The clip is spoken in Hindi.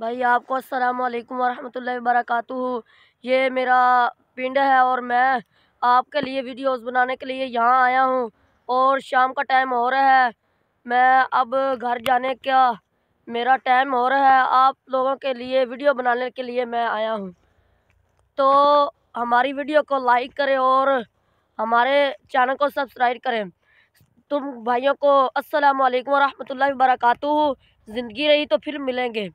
भाई आपको असलकम वालेकुम वरहमतुल्लाहि ये मेरा पिंड है और मैं आपके लिए वीडियोस बनाने के लिए यहाँ आया हूँ और शाम का टाइम हो रहा है मैं अब घर जाने का मेरा टाइम हो रहा है आप लोगों के लिए वीडियो बनाने के लिए मैं आया हूँ तो हमारी वीडियो को लाइक करें और हमारे चैनल को सब्सक्राइब करें तुम भाइयों को असलकम वरहमल रहमतुल्लाहि ज़िंदगी रही तो फिर मिलेंगे